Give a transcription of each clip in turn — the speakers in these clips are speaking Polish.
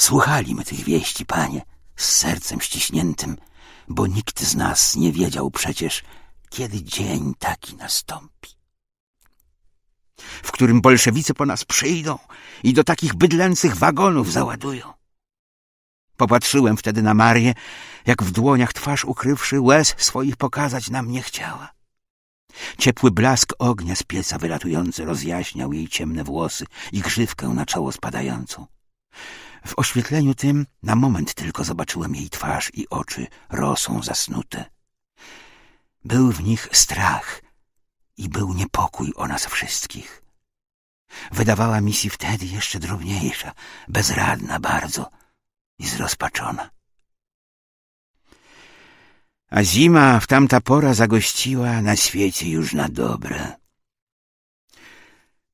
Słuchali my tych wieści, panie, z sercem ściśniętym, bo nikt z nas nie wiedział przecież, kiedy dzień taki nastąpi. W którym bolszewicy po nas przyjdą i do takich bydlęcych wagonów załadują. Popatrzyłem wtedy na Marię, jak w dłoniach twarz ukrywszy łez swoich pokazać nam nie chciała. Ciepły blask ognia z pieca wylatujący rozjaśniał jej ciemne włosy i grzywkę na czoło spadającą oświetleniu tym na moment tylko zobaczyłem jej twarz i oczy rosą zasnute. Był w nich strach i był niepokój o nas wszystkich. Wydawała mi się wtedy jeszcze drobniejsza, bezradna bardzo i zrozpaczona. A zima w tamta pora zagościła na świecie już na dobre.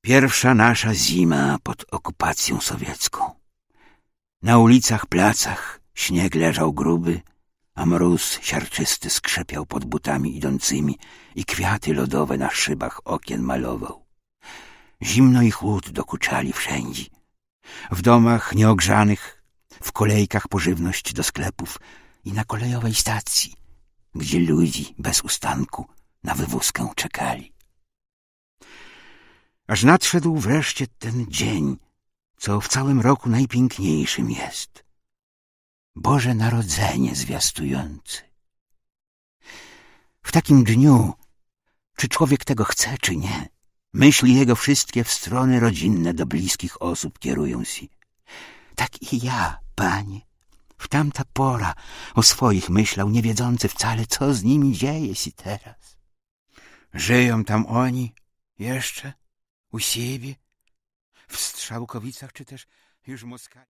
Pierwsza nasza zima pod okupacją sowiecką. Na ulicach, placach śnieg leżał gruby, a mróz siarczysty skrzepiał pod butami idącymi i kwiaty lodowe na szybach okien malował. Zimno i chłód dokuczali wszędzie. W domach nieogrzanych, w kolejkach pożywność do sklepów i na kolejowej stacji, gdzie ludzi bez ustanku na wywózkę czekali. Aż nadszedł wreszcie ten dzień, co w całym roku najpiękniejszym jest. Boże Narodzenie zwiastujący. W takim dniu, czy człowiek tego chce, czy nie, myśli jego wszystkie w strony rodzinne do bliskich osób kierują się. Tak i ja, panie, w tamta pora o swoich myślał, nie wiedzący wcale, co z nimi dzieje się teraz. Żyją tam oni jeszcze u siebie, Strzałkowicach czy też już Moskali.